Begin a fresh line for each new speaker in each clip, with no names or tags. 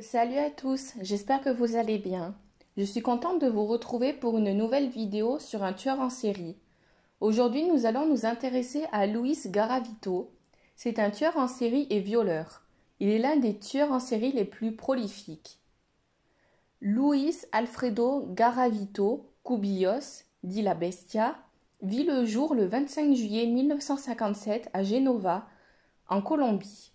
Salut à tous, j'espère que vous allez bien. Je suis contente de vous retrouver pour une nouvelle vidéo sur un tueur en série. Aujourd'hui, nous allons nous intéresser à Luis Garavito. C'est un tueur en série et violeur. Il est l'un des tueurs en série les plus prolifiques. Luis Alfredo Garavito Cubillos, dit la Bestia, vit le jour le 25 juillet 1957 à Genova, en Colombie.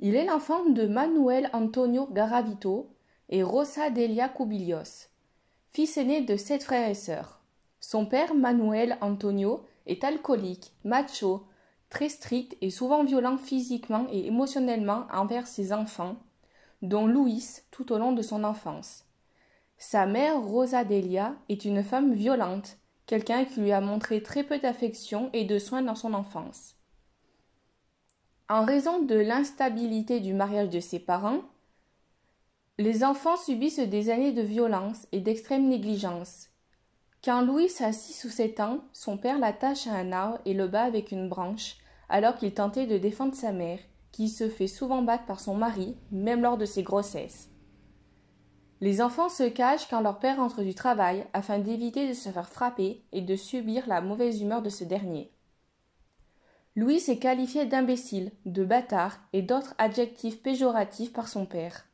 Il est l'enfant de Manuel Antonio Garavito et Rosa Delia Cubillos, fils aîné de sept frères et sœurs. Son père, Manuel Antonio, est alcoolique, macho, très strict et souvent violent physiquement et émotionnellement envers ses enfants, dont Luis tout au long de son enfance. Sa mère, Rosa Delia, est une femme violente, quelqu'un qui lui a montré très peu d'affection et de soins dans son enfance. En raison de l'instabilité du mariage de ses parents, les enfants subissent des années de violence et d'extrême négligence. Quand Louis a sous ou sept ans, son père l'attache à un arbre et le bat avec une branche, alors qu'il tentait de défendre sa mère, qui se fait souvent battre par son mari, même lors de ses grossesses. Les enfants se cachent quand leur père entre du travail afin d'éviter de se faire frapper et de subir la mauvaise humeur de ce dernier. Louis est qualifié d'imbécile, de bâtard et d'autres adjectifs péjoratifs par son père.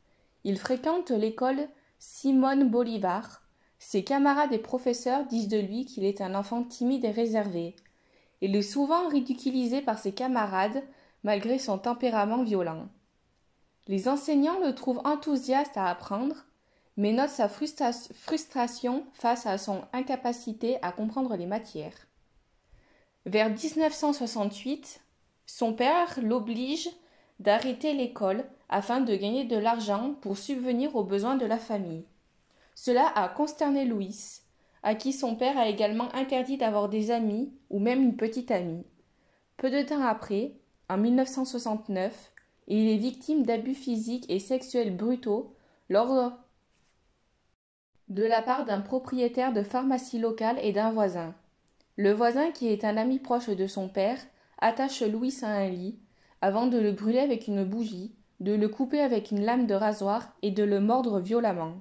Il fréquente l'école Simone Bolivar. Ses camarades et professeurs disent de lui qu'il est un enfant timide et réservé. Il est souvent ridiculisé par ses camarades malgré son tempérament violent. Les enseignants le trouvent enthousiaste à apprendre, mais notent sa frustration face à son incapacité à comprendre les matières. Vers 1968, son père l'oblige d'arrêter l'école afin de gagner de l'argent pour subvenir aux besoins de la famille. Cela a consterné Louis, à qui son père a également interdit d'avoir des amis ou même une petite amie. Peu de temps après, en 1969, il est victime d'abus physiques et sexuels brutaux lors de la part d'un propriétaire de pharmacie locale et d'un voisin. Le voisin, qui est un ami proche de son père, attache Louis à un lit, avant de le brûler avec une bougie, de le couper avec une lame de rasoir et de le mordre violemment.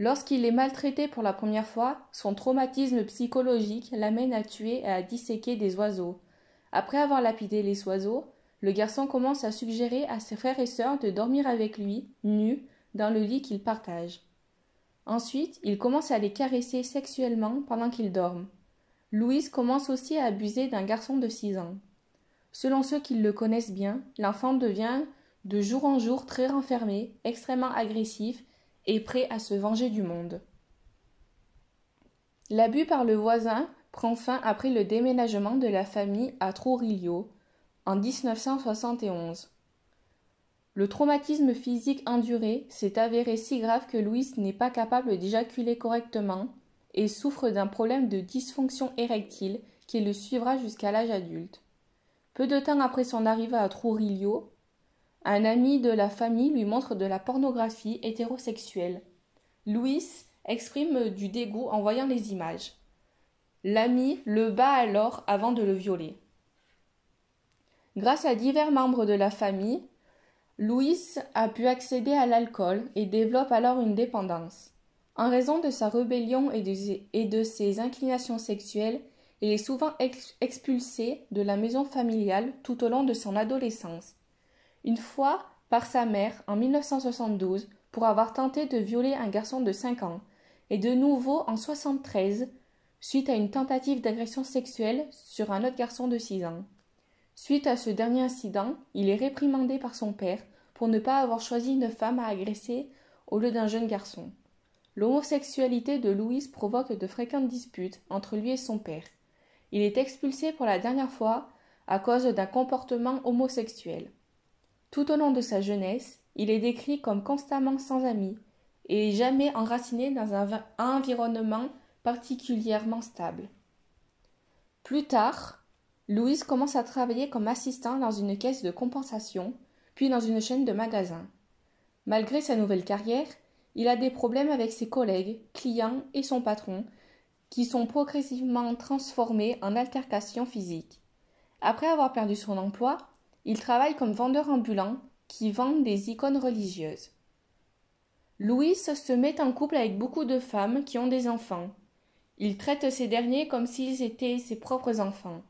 Lorsqu'il est maltraité pour la première fois, son traumatisme psychologique l'amène à tuer et à disséquer des oiseaux. Après avoir lapidé les oiseaux, le garçon commence à suggérer à ses frères et sœurs de dormir avec lui, nus, dans le lit qu'ils partagent. Ensuite, il commence à les caresser sexuellement pendant qu'ils dorment. Louise commence aussi à abuser d'un garçon de six ans. Selon ceux qui le connaissent bien, l'enfant devient de jour en jour très renfermé, extrêmement agressif et prêt à se venger du monde. L'abus par le voisin prend fin après le déménagement de la famille à Trouillio en 1971. Le traumatisme physique enduré s'est avéré si grave que Louise n'est pas capable d'éjaculer correctement et souffre d'un problème de dysfonction érectile qui le suivra jusqu'à l'âge adulte. Peu de temps après son arrivée à Trujillo, un ami de la famille lui montre de la pornographie hétérosexuelle. Louis exprime du dégoût en voyant les images. L'ami le bat alors avant de le violer. Grâce à divers membres de la famille, Louis a pu accéder à l'alcool et développe alors une dépendance. En raison de sa rébellion et de, ses inclinations sexuelles, il est souvent expulsé de la maison familiale tout au long de son adolescence. Une fois, par sa mère, en 1972, pour avoir tenté de violer un garçon de 5 ans, et de nouveau en 1973 suite à une tentative d'agression sexuelle sur un autre garçon de 6 ans. Suite à ce dernier incident, il est réprimandé par son père pour ne pas avoir choisi une femme à agresser au lieu d'un jeune garçon. L'homosexualité de Louise provoque de fréquentes disputes entre lui et son père. Il est expulsé pour la dernière fois à cause d'un comportement homosexuel. Tout au long de sa jeunesse, il est décrit comme constamment sans amis et jamais enraciné dans un environnement particulièrement stable. Plus tard, Louise commence à travailler comme assistant dans une caisse de compensation, puis dans une chaîne de magasins. Malgré sa nouvelle carrière, il a des problèmes avec ses collègues, clients et son patron, qui sont progressivement transformés en altercations physiques. Après avoir perdu son emploi, il travaille comme vendeur ambulant qui vend des icônes religieuses. Louis se met en couple avec beaucoup de femmes qui ont des enfants. Il traite ces derniers comme s'ils étaient ses propres enfants.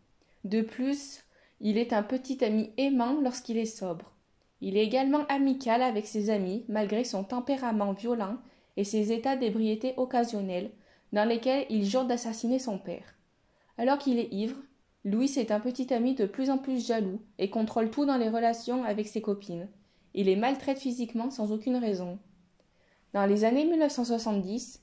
De plus, il est un petit ami aimant lorsqu'il est sobre. Il est également amical avec ses amis, malgré son tempérament violent et ses états d'ébriété occasionnels, dans lesquels il jure d'assassiner son père. Alors qu'il est ivre, Louis est un petit ami de plus en plus jaloux et contrôle tout dans les relations avec ses copines. Il les maltraite physiquement sans aucune raison. Dans les années 1970,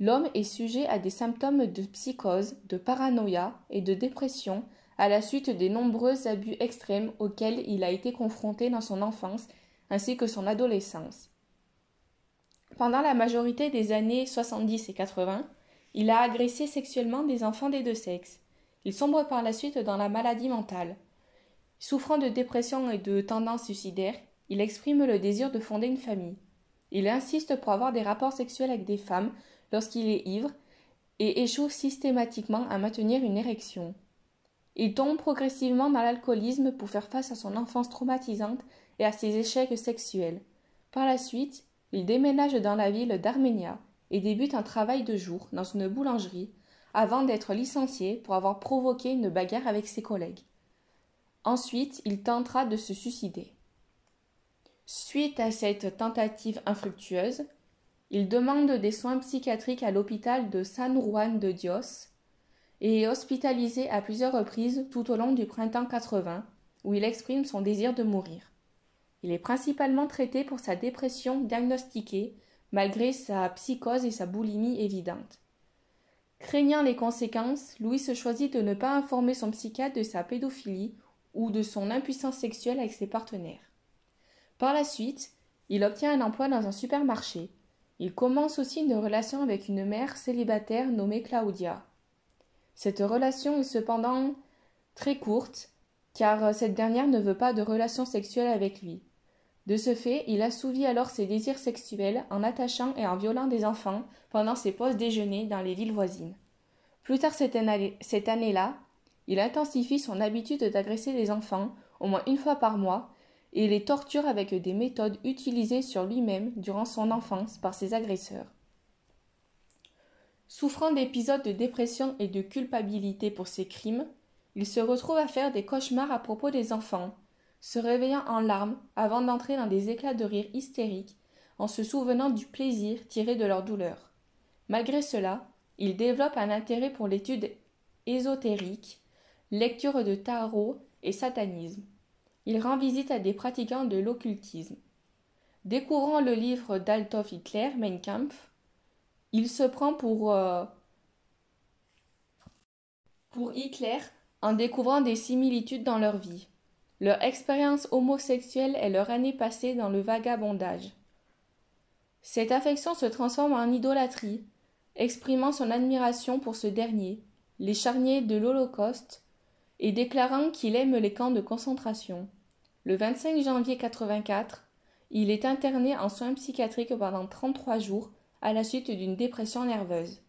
l'homme est sujet à des symptômes de psychose, de paranoïa et de dépression à la suite des nombreux abus extrêmes auxquels il a été confronté dans son enfance ainsi que son adolescence. Pendant la majorité des années 70 et 80, il a agressé sexuellement des enfants des deux sexes. Il sombre par la suite dans la maladie mentale. Souffrant de dépression et de tendances suicidaires, il exprime le désir de fonder une famille. Il insiste pour avoir des rapports sexuels avec des femmes lorsqu'il est ivre et échoue systématiquement à maintenir une érection. Il tombe progressivement dans l'alcoolisme pour faire face à son enfance traumatisante et à ses échecs sexuels. Par la suite, il déménage dans la ville d'Arménia et débute un travail de jour dans une boulangerie avant d'être licencié pour avoir provoqué une bagarre avec ses collègues. Ensuite, il tentera de se suicider. Suite à cette tentative infructueuse, il demande des soins psychiatriques à l'hôpital de San Juan de Dios et est hospitalisé à plusieurs reprises tout au long du printemps 80, où il exprime son désir de mourir. Il est principalement traité pour sa dépression diagnostiquée, malgré sa psychose et sa boulimie évidentes. Craignant les conséquences, Louis se choisit de ne pas informer son psychiatre de sa pédophilie ou de son impuissance sexuelle avec ses partenaires. Par la suite, il obtient un emploi dans un supermarché. Il commence aussi une relation avec une mère célibataire nommée Claudia, cette relation est cependant très courte, car euh, cette dernière ne veut pas de relation sexuelle avec lui. De ce fait, il assouvit alors ses désirs sexuels en attachant et en violant des enfants pendant ses pauses déjeuner dans les villes voisines. Plus tard cette année-là, il intensifie son habitude d'agresser les enfants au moins une fois par mois et les torture avec des méthodes utilisées sur lui-même durant son enfance par ses agresseurs. Souffrant d'épisodes de dépression et de culpabilité pour ses crimes, il se retrouve à faire des cauchemars à propos des enfants, se réveillant en larmes avant d'entrer dans des éclats de rire hystériques en se souvenant du plaisir tiré de leur douleur. Malgré cela, il développe un intérêt pour l'étude ésotérique, lecture de tarot et satanisme. Il rend visite à des pratiquants de l'occultisme. Découvrant le livre d'Altof Hitler, Mein Kampf, il se prend pour, euh, pour Hitler en découvrant des similitudes dans leur vie. Leur expérience homosexuelle est leur année passée dans le vagabondage. Cette affection se transforme en idolâtrie, exprimant son admiration pour ce dernier, les charniers de l'Holocauste, et déclarant qu'il aime les camps de concentration. Le 25 janvier 84, il est interné en soins psychiatriques pendant 33 jours à la suite d'une dépression nerveuse.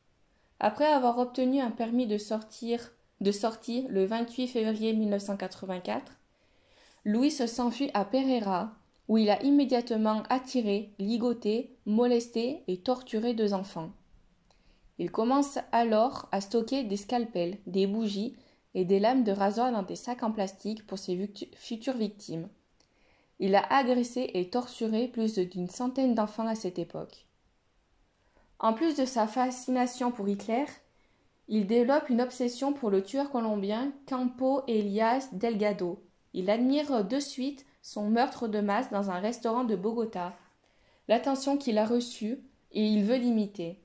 Après avoir obtenu un permis de, sortir, le 28 février 1984, Louis s'enfuit à Pereira, où il a immédiatement attiré, ligoté, molesté et torturé deux enfants. Il commence alors à stocker des scalpels, des bougies et des lames de rasoir dans des sacs en plastique pour ses futures victimes. Il a agressé et torturé plus d'une centaine d'enfants à cette époque. En plus de sa fascination pour Hitler, il développe une obsession pour le tueur colombien Campo Elias Delgado. Il admire de suite son meurtre de masse dans un restaurant de Bogota, l'attention qu'il a reçue, et il veut l'imiter.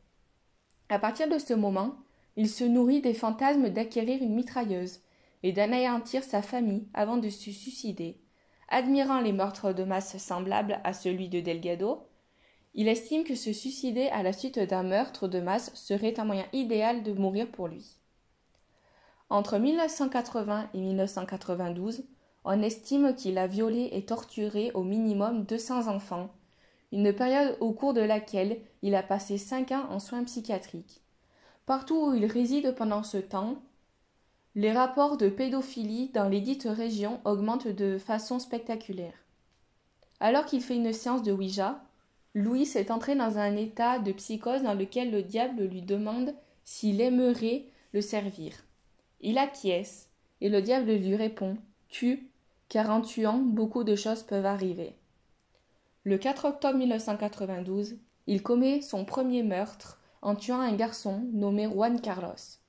À partir de ce moment, il se nourrit des fantasmes d'acquérir une mitrailleuse et d'anéantir sa famille avant de se suicider. Admirant les meurtres de masse semblables à celui de Delgado, il estime que se suicider à la suite d'un meurtre de masse serait un moyen idéal de mourir pour lui. Entre 1980 et 1992, on estime qu'il a violé et torturé au minimum 200 enfants, une période au cours de laquelle il a passé 5 ans en soins psychiatriques. Partout où il réside pendant ce temps, les rapports de pédophilie dans les dites régions augmentent de façon spectaculaire. Alors qu'il fait une séance de Ouija, Louis est entré dans un état de psychose dans lequel le diable lui demande s'il aimerait le servir. Il acquiesce, et le diable lui répond Tue, car en tuant, beaucoup de choses peuvent arriver. Le 4 octobre 1992, il commet son premier meurtre en tuant un garçon nommé Juan Carlos.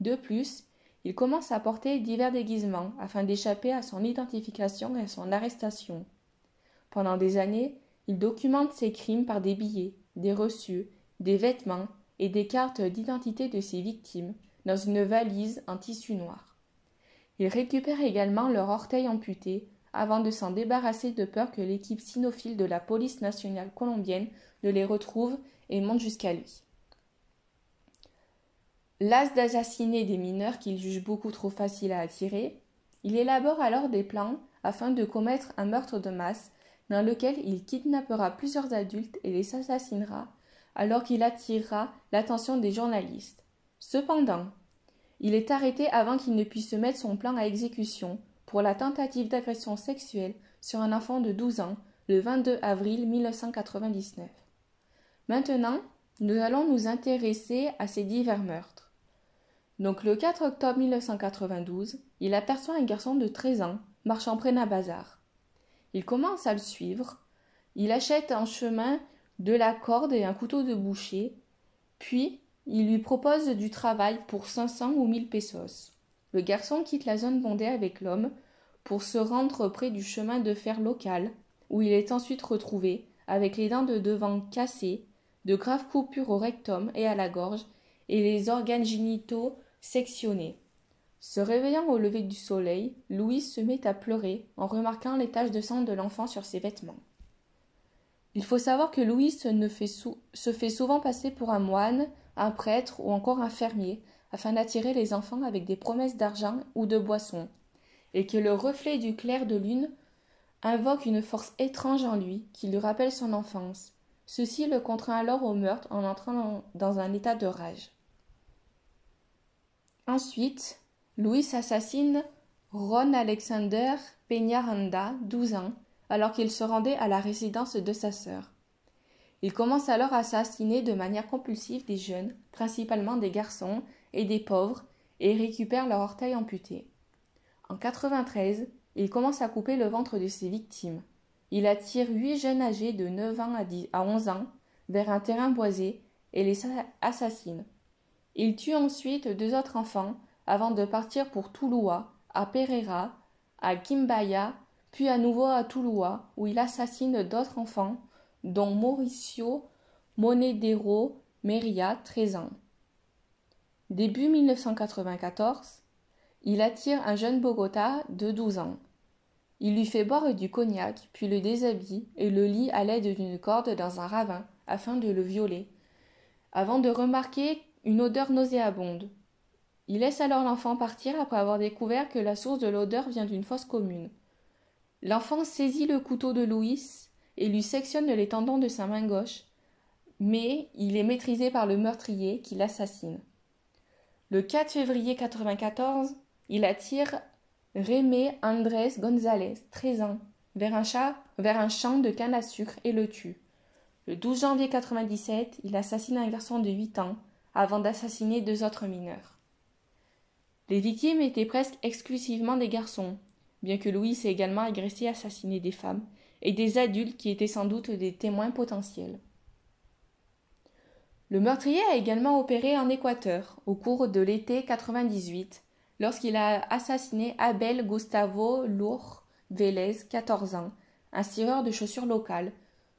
De plus, il commence à porter divers déguisements afin d'échapper à son identification et à son arrestation. Pendant des années, il documente ses crimes par des billets, des reçus, des vêtements et des cartes d'identité de ses victimes dans une valise en tissu noir. Il récupère également leur orteil amputé avant de s'en débarrasser de peur que l'équipe cynophile de la police nationale colombienne ne les retrouve et monte jusqu'à lui. Las d'assassiner des mineurs qu'il juge beaucoup trop faciles à attirer, il élabore alors des plans afin de commettre un meurtre de masse dans lequel il kidnappera plusieurs adultes et les assassinera, alors qu'il attirera l'attention des journalistes. Cependant, il est arrêté avant qu'il ne puisse mettre son plan à exécution pour la tentative d'agression sexuelle sur un enfant de 12 ans le 22 avril 1999. Maintenant, nous allons nous intéresser à ces divers meurtres. Donc le 4 octobre 1992, il aperçoit un garçon de 13 ans marchant près d'un bazar. Il commence à le suivre. Il achète en chemin de la corde et un couteau de boucher. Puis, il lui propose du travail pour 500 ou 1000 pesos. Le garçon quitte la zone bondée avec l'homme pour se rendre près du chemin de fer local, où il est ensuite retrouvé, avec les dents de devant cassées, de graves coupures au rectum et à la gorge, et les organes génitaux sectionnés. Se réveillant au lever du soleil, Louis se met à pleurer en remarquant les taches de sang de l'enfant sur ses vêtements. Il faut savoir que Louis se fait souvent passer pour un moine, un prêtre ou encore un fermier, afin d'attirer les enfants avec des promesses d'argent ou de boissons, et que le reflet du clair de lune invoque une force étrange en lui qui lui rappelle son enfance. Ceci le contraint alors au meurtre en entrant dans un état de rage. Ensuite, Louis assassine Ron Alexander Peñaranda, 12 ans, alors qu'il se rendait à la résidence de sa sœur. Il commence alors à assassiner de manière compulsive des jeunes, principalement des garçons et des pauvres, et récupère leur orteil amputé. En 93, il commence à couper le ventre de ses victimes. Il attire huit jeunes âgés de 9 ans à, 10, à 11 ans vers un terrain boisé et les assassine. Il tue ensuite deux autres enfants avant de partir pour Touloua, à Pereira, à Quimbaya, puis à nouveau à Touloua, où il assassine d'autres enfants, dont Mauricio Monedero Meria, 13 ans. Début 1994, il attire un jeune Bogota de 12 ans. Il lui fait boire du cognac, puis le déshabille et le lit à l'aide d'une corde dans un ravin afin de le violer, avant de remarquer une odeur nauséabonde. Il laisse alors l'enfant partir après avoir découvert que la source de l'odeur vient d'une fosse commune. L'enfant saisit le couteau de Louis et lui sectionne les tendons de sa main gauche, mais il est maîtrisé par le meurtrier qui l'assassine. Le 4 février 94, il attire Rémé Andrés González, 13 ans, vers un, chat, vers un champ de canne à sucre et le tue. Le 12 janvier 97, il assassine un garçon de 8 ans avant d'assassiner deux autres mineurs. Les victimes étaient presque exclusivement des garçons, bien que Louis ait également agressé et assassiné des femmes, et des adultes qui étaient sans doute des témoins potentiels. Le meurtrier a également opéré en Équateur au cours de l'été 98, lorsqu'il a assassiné Abel Gustavo Lour Vélez, 14 ans, un tireur de chaussures local,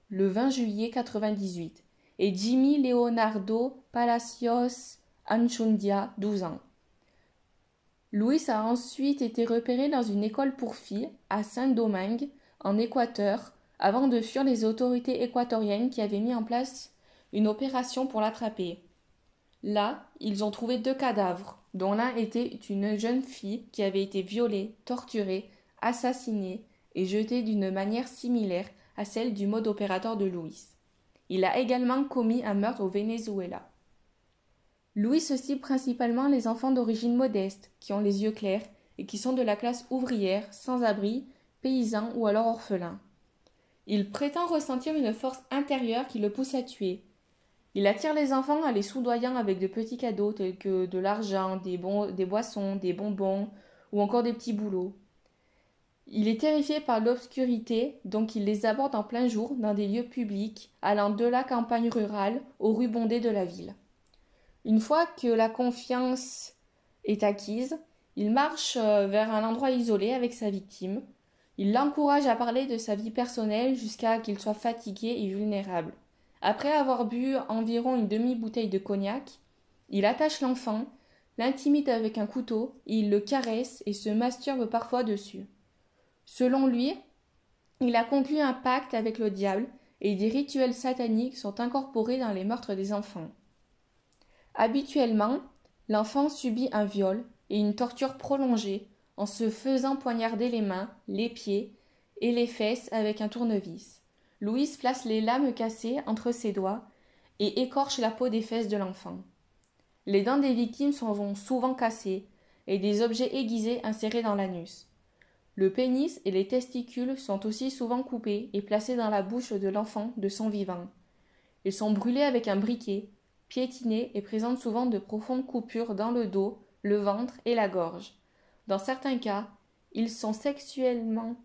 le 20 juillet 98, et Jimmy Leonardo Palacios Anchundia, 12 ans. Louis a ensuite été repéré dans une école pour filles à Saint-Domingue, en Équateur, avant de fuir les autorités équatoriennes qui avaient mis en place une opération pour l'attraper. Là, ils ont trouvé deux cadavres, dont l'un était une jeune fille qui avait été violée, torturée, assassinée et jetée d'une manière similaire à celle du mode opérateur de Louis. Il a également commis un meurtre au Venezuela. Louis se cible principalement les enfants d'origine modeste, qui ont les yeux clairs et qui sont de la classe ouvrière, sans abri, paysans ou alors orphelins. Il prétend ressentir une force intérieure qui le pousse à tuer. Il attire les enfants en les soudoyant avec de petits cadeaux tels que de l'argent, des, des boissons, des bonbons ou encore des petits boulots. Il est terrifié par l'obscurité, donc il les aborde en plein jour dans des lieux publics, allant de la campagne rurale aux rues bondées de la ville. Une fois que la confiance est acquise, il marche euh, vers un endroit isolé avec sa victime. Il l'encourage à parler de sa vie personnelle jusqu'à qu'il soit fatigué et vulnérable. Après avoir bu environ une demi-bouteille de cognac, il attache l'enfant, l'intimide avec un couteau, il le caresse et se masturbe parfois dessus. Selon lui, il a conclu un pacte avec le diable et des rituels sataniques sont incorporés dans les meurtres des enfants. Habituellement, l'enfant subit un viol et une torture prolongée en se faisant poignarder les mains, les pieds et les fesses avec un tournevis. Louise place les lames cassées entre ses doigts et écorche la peau des fesses de l'enfant. Les dents des victimes sont souvent cassées et des objets aiguisés insérés dans l'anus. Le pénis et les testicules sont aussi souvent coupés et placés dans la bouche de l'enfant de son vivant. Ils sont brûlés avec un briquet et présentent souvent de profondes coupures dans le dos, le ventre et la gorge. Dans certains cas, ils sont sexuellement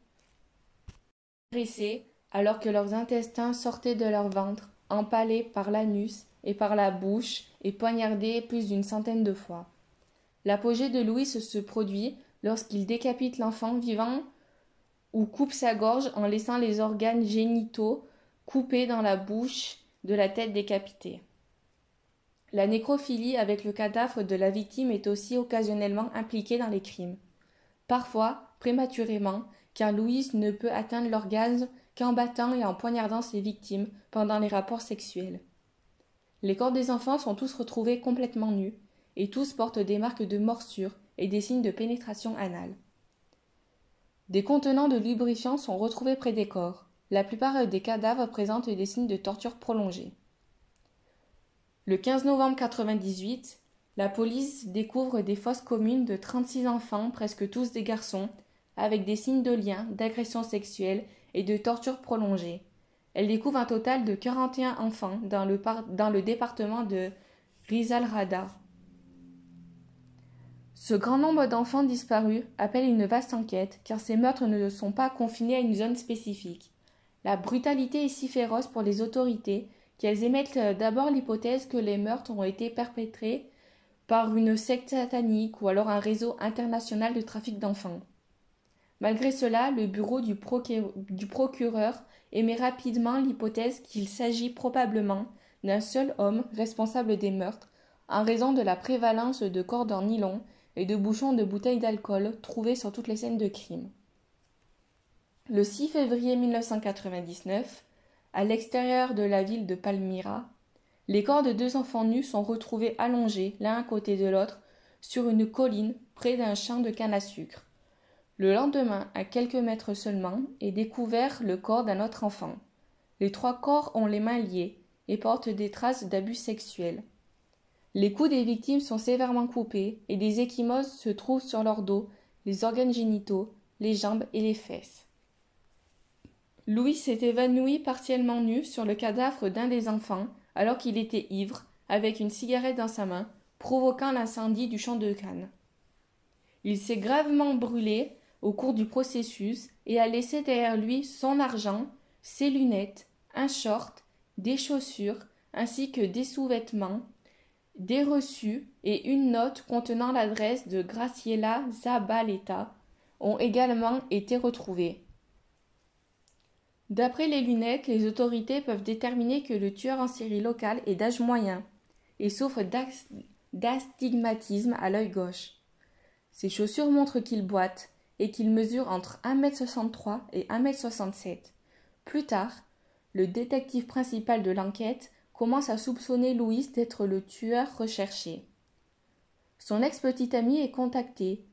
dressés alors que leurs intestins sortaient de leur ventre, empalés par l'anus et par la bouche et poignardés plus d'une centaine de fois. L'apogée de Louis se produit lorsqu'il décapite l'enfant vivant ou coupe sa gorge en laissant les organes génitaux coupés dans la bouche de la tête décapitée. La nécrophilie avec le cadavre de la victime est aussi occasionnellement impliquée dans les crimes. Parfois, prématurément, car Louise ne peut atteindre l'orgasme qu'en battant et en poignardant ses victimes pendant les rapports sexuels. Les corps des enfants sont tous retrouvés complètement nus, et tous portent des marques de morsure et des signes de pénétration anale. Des contenants de lubrifiants sont retrouvés près des corps. La plupart des cadavres présentent des signes de torture prolongée. Le 15 novembre 1998, la police découvre des fosses communes de 36 enfants, presque tous des garçons, avec des signes de liens, d'agressions sexuelles et de tortures prolongées. Elle découvre un total de 41 enfants dans le, dans le département de Rizalrada. Ce grand nombre d'enfants disparus appelle une vaste enquête, car ces meurtres ne sont pas confinés à une zone spécifique. La brutalité est si féroce pour les autorités qu'elles émettent euh, d'abord l'hypothèse que les meurtres ont été perpétrés par une secte satanique ou alors un réseau international de trafic d'enfants. Malgré cela, le bureau du, procureur émet rapidement l'hypothèse qu'il s'agit probablement d'un seul homme responsable des meurtres en raison de la prévalence de cordes en nylon et de bouchons de bouteilles d'alcool trouvés sur toutes les scènes de crime. Le 6 février 1999, à l'extérieur de la ville de Palmyra, les corps de deux enfants nus sont retrouvés allongés l'un à côté de l'autre sur une colline près d'un champ de canne à sucre. Le lendemain, à quelques mètres seulement, est découvert le corps d'un autre enfant. Les trois corps ont les mains liées et portent des traces d'abus sexuels. Les coups des victimes sont sévèrement coupés et des échymoses se trouvent sur leur dos, les organes génitaux, les jambes et les fesses. Louis s'est évanoui partiellement nu sur le cadavre d'un des enfants, alors qu'il était ivre, avec une cigarette dans sa main, provoquant l'incendie du champ de canne. Il s'est gravement brûlé au cours du processus et a laissé derrière lui son argent, ses lunettes, un short, des chaussures, ainsi que des sous-vêtements, des reçus et une note contenant l'adresse de Graciela Zabaleta ont également été retrouvés. D'après les lunettes, les autorités peuvent déterminer que le tueur en série local est d'âge moyen et souffre d'astigmatisme à l'œil gauche. Ses chaussures montrent qu'il boite et qu'il mesure entre 1m63 et 1m67. Plus tard, le détective principal de l'enquête commence à soupçonner Louis d'être le tueur recherché. Son ex-petite amie est contactée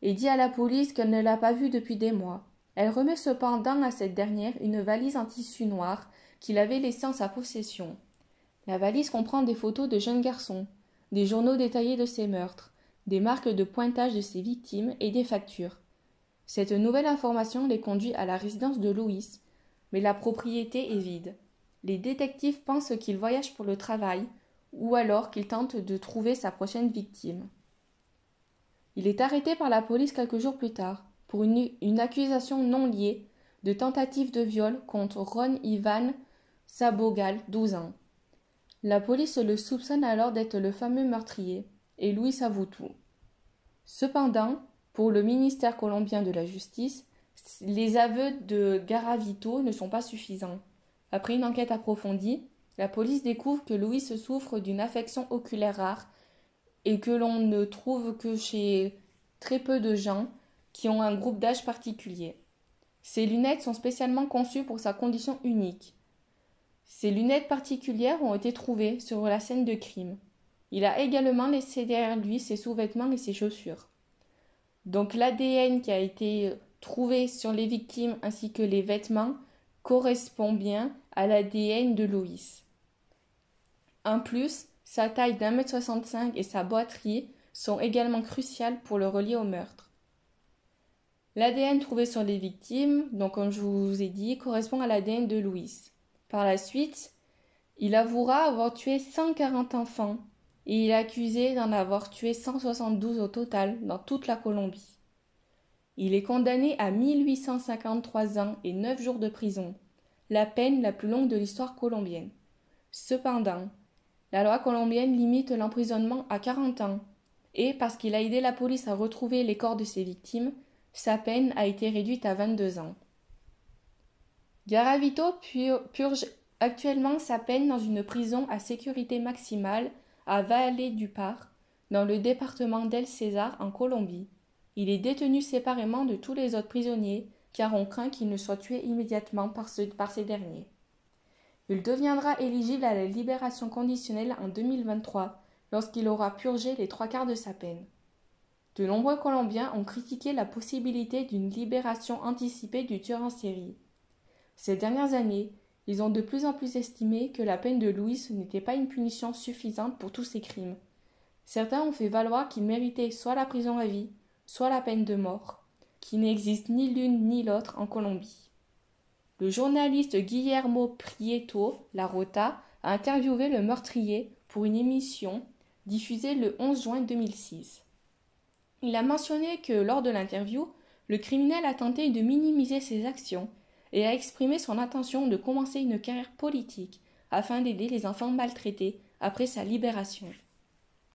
et dit à la police qu'elle ne l'a pas vu depuis des mois elle remet cependant à cette dernière une valise en tissu noir qu'il avait laissée en sa possession. La valise comprend des photos de jeunes garçons, des journaux détaillés de ses meurtres, des marques de pointage de ses victimes et des factures. Cette nouvelle information les conduit à la résidence de Louis, mais la propriété est vide. Les détectives pensent qu'il voyage pour le travail ou alors qu'il tente de trouver sa prochaine victime. Il est arrêté par la police quelques jours plus tard pour une, accusation non liée de tentative de viol contre Ron Ivan Sabogal, 12 ans. La police le soupçonne alors d'être le fameux meurtrier et Louis s'avoue tout. Cependant, pour le ministère colombien de la Justice, les aveux de Garavito ne sont pas suffisants. Après une enquête approfondie, la police découvre que Louis souffre d'une affection oculaire rare et que l'on ne trouve que chez très peu de gens qui ont un groupe d'âge particulier. Ces lunettes sont spécialement conçues pour sa condition unique. Ces lunettes particulières ont été trouvées sur la scène de crime. Il a également laissé derrière lui ses sous-vêtements et ses chaussures. Donc l'ADN qui a été trouvé sur les victimes ainsi que les vêtements correspond bien à l'ADN de Louis. En plus, sa taille d'un mètre soixante-cinq et sa boîterie sont également cruciales pour le relier au meurtre. L'ADN trouvé sur les victimes, donc comme je vous ai dit, correspond à l'ADN de Louis. Par la suite, il avouera avoir tué 140 enfants et il est accusé d'en avoir tué 172 au total dans toute la Colombie. Il est condamné à 1853 ans et 9 jours de prison, la peine la plus longue de l'histoire colombienne. Cependant, la loi colombienne limite l'emprisonnement à 40 ans et parce qu'il a aidé la police à retrouver les corps de ses victimes, sa peine a été réduite à 22 ans. Garavito purge actuellement sa peine dans une prison à sécurité maximale à Vallée du Par, dans le département d'El César en Colombie. Il est détenu séparément de tous les autres prisonniers car on craint qu'il ne soit tué immédiatement par, par ces derniers. Il deviendra éligible à la libération conditionnelle en 2023 lorsqu'il aura purgé les trois quarts de sa peine. De nombreux Colombiens ont critiqué la possibilité d'une libération anticipée du tueur en série. Ces dernières années, ils ont de plus en plus estimé que la peine de Louis n'était pas une punition suffisante pour tous ses crimes. Certains ont fait valoir qu'il méritait soit la prison à vie, soit la peine de mort, qui n'existe ni l'une ni l'autre en Colombie. Le journaliste Guillermo Prieto La Rota a interviewé le meurtrier pour une émission diffusée le 11 juin 2006. Il a mentionné que, lors de l'interview, le criminel a tenté de minimiser ses actions et a exprimé son intention de commencer une carrière politique afin d'aider les enfants maltraités après sa libération.